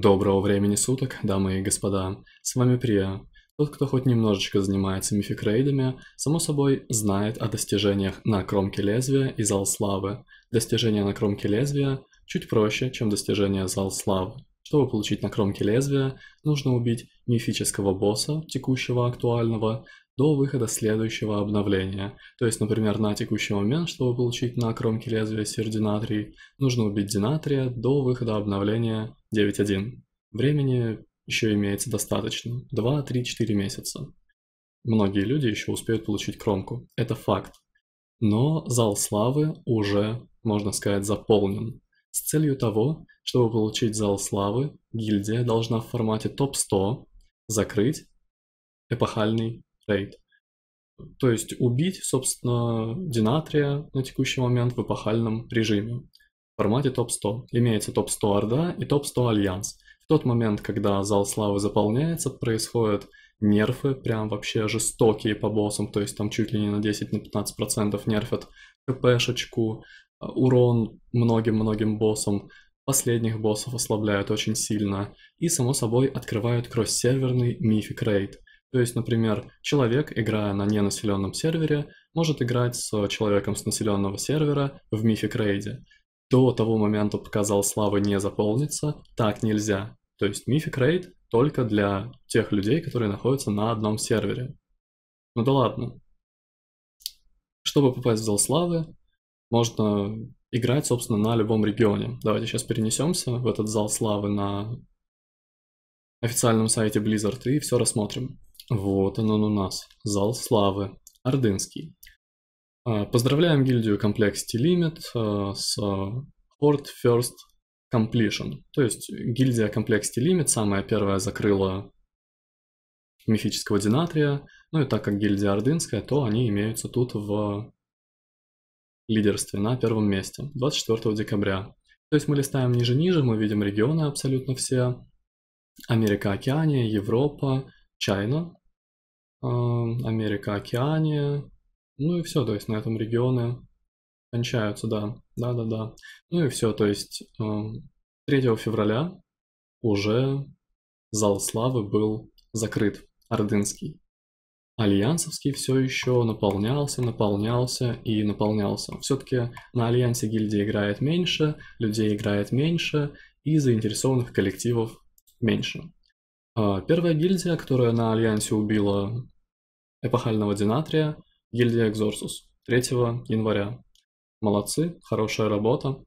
Доброго времени суток, дамы и господа. С вами Прия. Тот, кто хоть немножечко занимается мификрейдами, само собой знает о достижениях на кромке лезвия и зал славы. Достижения на кромке лезвия чуть проще, чем достижения зал славы. Чтобы получить на кромке лезвия, нужно убить мифического босса, текущего актуального, до выхода следующего обновления. То есть, например, на текущий момент, чтобы получить на кромке лезвия сердинатрий, нужно убить динатрия до выхода обновления 9.1. Времени еще имеется достаточно. 2, 3, 4 месяца. Многие люди еще успеют получить кромку. Это факт. Но зал славы уже, можно сказать, заполнен. С целью того, чтобы получить зал славы, гильдия должна в формате топ-100 закрыть эпохальный рейд. То есть убить, собственно, Динатрия на текущий момент в эпохальном режиме. В формате топ-100. Имеется топ-100 Орда и топ-100 Альянс. В тот момент, когда зал славы заполняется, происходят нерфы, прям вообще жестокие по боссам, то есть там чуть ли не на 10-15% на нерфят КПшечку, урон многим-многим боссам, последних боссов ослабляют очень сильно, и, само собой, открывают кросс-серверный мифик рейд. То есть, например, человек, играя на ненаселенном сервере, может играть с человеком с населенного сервера в мифик рейде. До того момента, пока зал славы не заполнится, так нельзя. То есть мифик рейд только для тех людей, которые находятся на одном сервере. Ну да ладно. Чтобы попасть в зал славы, можно играть, собственно, на любом регионе. Давайте сейчас перенесемся в этот зал славы на официальном сайте Blizzard и все рассмотрим. Вот он, он у нас, зал славы, Ордынский. А, поздравляем гильдию Complexity Limit а, с а, Horde First Completion. То есть гильдия Complexity Limit самая первая закрыла мифического динатрия. Ну и так как гильдия ордынская, то они имеются тут в лидерстве на первом месте 24 декабря. То есть мы листаем ниже-ниже, мы видим регионы абсолютно все. Америка, Океания, Европа, Чайна, э, Америка, Океания. Ну и все, то есть на этом регионы кончаются, да, да-да-да. Ну и все, то есть 3 э, февраля уже зал славы был закрыт, Ордынский альянсовский все еще наполнялся, наполнялся и наполнялся. Все-таки на альянсе гильдии играет меньше, людей играет меньше и заинтересованных коллективов меньше. А, первая гильдия, которая на альянсе убила эпохального Динатрия, гильдия Экзорсус, 3 января. Молодцы, хорошая работа.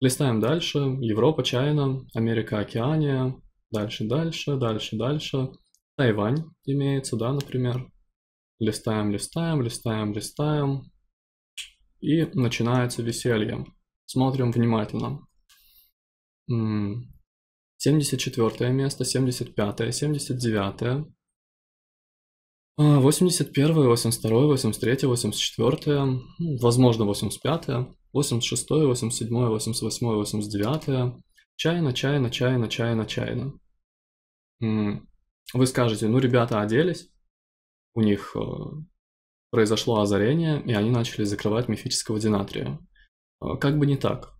Листаем дальше. Европа, Чайна, Америка, Океания. Дальше, дальше, дальше, дальше. Тайвань имеется, да, например. Листаем, листаем, листаем, листаем. И начинается веселье. Смотрим внимательно. 74 место, 75, 79, 81, 82, 83, 84, возможно 85, 86, 87, 88, 89. Чайна, чайна, чайна, чайна, чайна. Вы скажете, ну ребята оделись, у них э, произошло озарение, и они начали закрывать мифического динатрия. Э, как бы не так.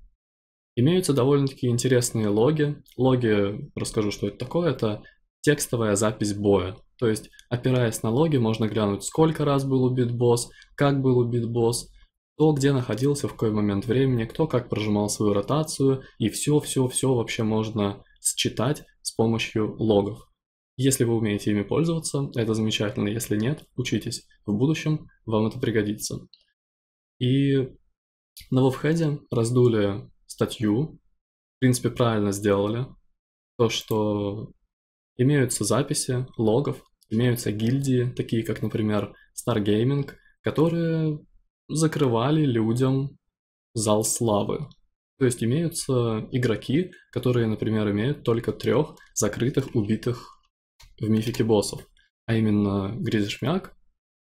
Имеются довольно-таки интересные логи. Логи, расскажу, что это такое, это текстовая запись боя. То есть, опираясь на логи, можно глянуть, сколько раз был убит босс, как был убит босс, кто где находился, в какой момент времени, кто как прожимал свою ротацию, и все-все-все вообще можно считать с помощью логов. Если вы умеете ими пользоваться, это замечательно. Если нет, учитесь. В будущем вам это пригодится. И на Вовхеде раздули статью, в принципе, правильно сделали, то, что имеются записи логов, имеются гильдии, такие как, например, Stargaming, которые закрывали людям зал славы. То есть имеются игроки, которые, например, имеют только трех закрытых убитых в мифике боссов, а именно Гризишмяк,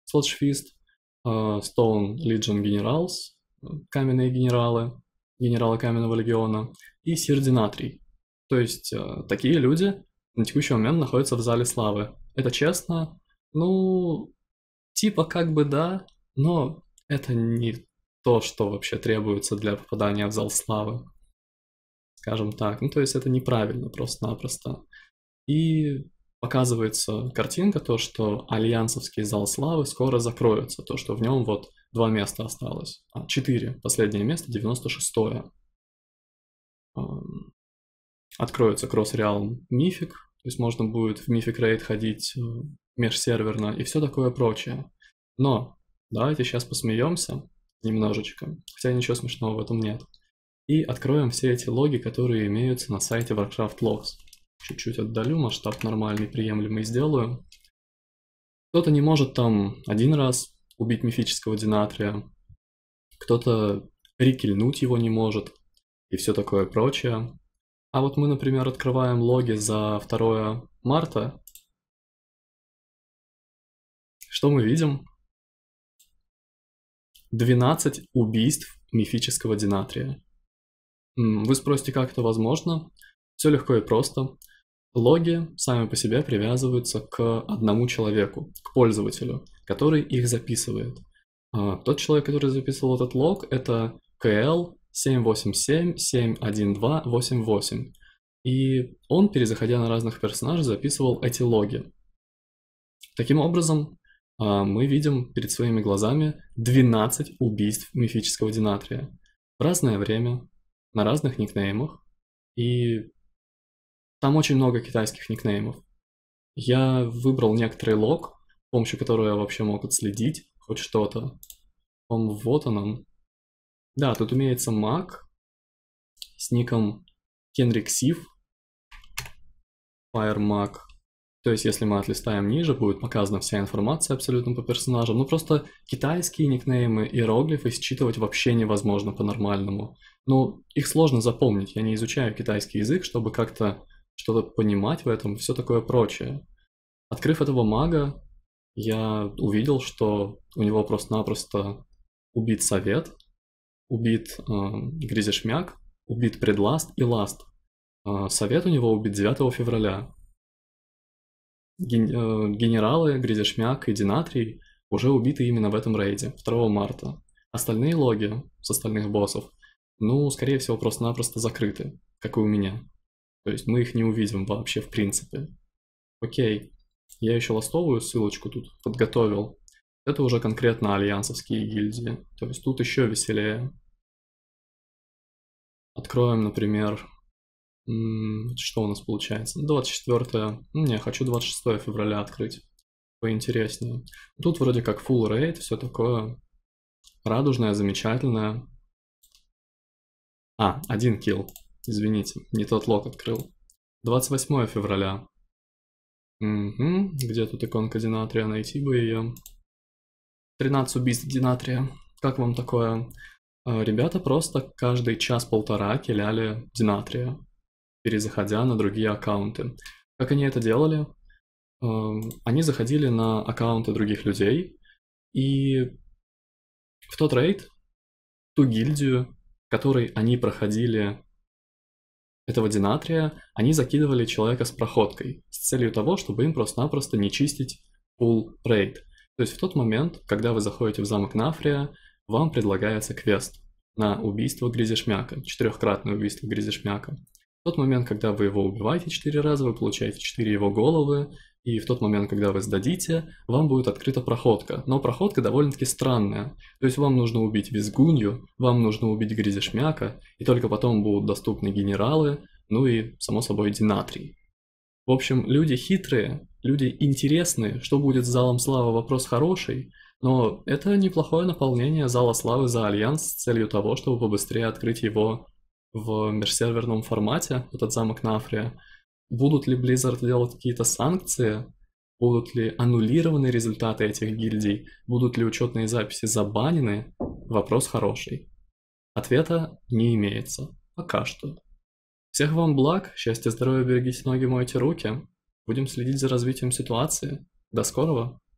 Солшфист, э, Стоун Лиджин Генералс, э, Каменные Генералы, Генералы Каменного Легиона и Сир Динатрий. То есть э, такие люди на текущий момент находятся в Зале Славы. Это честно? Ну, типа как бы да, но это не то, что вообще требуется для попадания в Зал Славы. Скажем так. Ну, то есть это неправильно просто-напросто. И показывается картинка, то, что альянсовский зал славы скоро закроется, то, что в нем вот два места осталось, а четыре, последнее место, 96-е. Откроется кросс-реалм мифик, то есть можно будет в мифик рейд ходить э, межсерверно и все такое прочее. Но давайте сейчас посмеемся немножечко, хотя ничего смешного в этом нет. И откроем все эти логи, которые имеются на сайте Warcraft Logs. Чуть-чуть отдалю, масштаб нормальный, приемлемый сделаю. Кто-то не может там один раз убить мифического динатрия, кто-то рекильнуть его не может и все такое прочее. А вот мы, например, открываем логи за 2 марта. Что мы видим? 12 убийств мифического динатрия. Вы спросите, как это возможно? Все легко и просто. Логи сами по себе привязываются к одному человеку, к пользователю, который их записывает. А, тот человек, который записывал этот лог, это KL 787-712-88. И он, перезаходя на разных персонажей, записывал эти логи. Таким образом, а, мы видим перед своими глазами 12 убийств мифического динатрия. В разное время, на разных никнеймах, и там очень много китайских никнеймов. Я выбрал некоторый лог, с помощью которого я вообще могут отследить хоть что-то. Он, вот он он. Да, тут имеется маг с ником Кенрик Сив, FireMag. То есть, если мы отлистаем ниже, будет показана вся информация абсолютно по персонажам. Ну, просто китайские никнеймы иероглифы считывать вообще невозможно по-нормальному. Ну, их сложно запомнить. Я не изучаю китайский язык, чтобы как-то что-то понимать в этом, все такое прочее. Открыв этого мага, я увидел, что у него просто-напросто убит совет, убит э, эм, грязешмяк, убит предласт и ласт. Э, совет у него убит 9 февраля. Ген, э, генералы Грязешмяк и Динатрий уже убиты именно в этом рейде, 2 марта. Остальные логи с остальных боссов, ну, скорее всего, просто-напросто закрыты, как и у меня. То есть мы их не увидим вообще в принципе. Окей, я еще ластовую ссылочку тут подготовил. Это уже конкретно альянсовские гильдии. То есть тут еще веселее. Откроем, например, что у нас получается? 24. Не, хочу 26 февраля открыть. Поинтереснее. Тут вроде как full rate, все такое. Радужное, замечательное. А, один килл. Извините, не тот лог открыл. 28 февраля. Угу, где тут иконка Динатрия? Найти бы ее. 13 убийств Динатрия. Как вам такое? А, ребята просто каждый час-полтора киляли Динатрия, перезаходя на другие аккаунты. Как они это делали? А, они заходили на аккаунты других людей, и в тот рейд, ту гильдию, который они проходили этого динатрия, они закидывали человека с проходкой с целью того, чтобы им просто-напросто не чистить пул рейд. То есть в тот момент, когда вы заходите в замок Нафрия, вам предлагается квест на убийство Гризишмяка, четырехкратное убийство Гризишмяка. В тот момент, когда вы его убиваете четыре раза, вы получаете четыре его головы, и в тот момент, когда вы сдадите, вам будет открыта проходка. Но проходка довольно-таки странная. То есть вам нужно убить визгунью, вам нужно убить грязешмяка, и только потом будут доступны генералы, ну и, само собой, динатрий. В общем, люди хитрые, люди интересные, что будет с залом славы вопрос хороший, но это неплохое наполнение зала славы за альянс с целью того, чтобы побыстрее открыть его в межсерверном формате, этот замок Нафрия, Будут ли Blizzard делать какие-то санкции? Будут ли аннулированы результаты этих гильдий? Будут ли учетные записи забанены? Вопрос хороший. Ответа не имеется. Пока что. Всех вам благ, счастья, здоровья, берегите ноги, мойте руки. Будем следить за развитием ситуации. До скорого!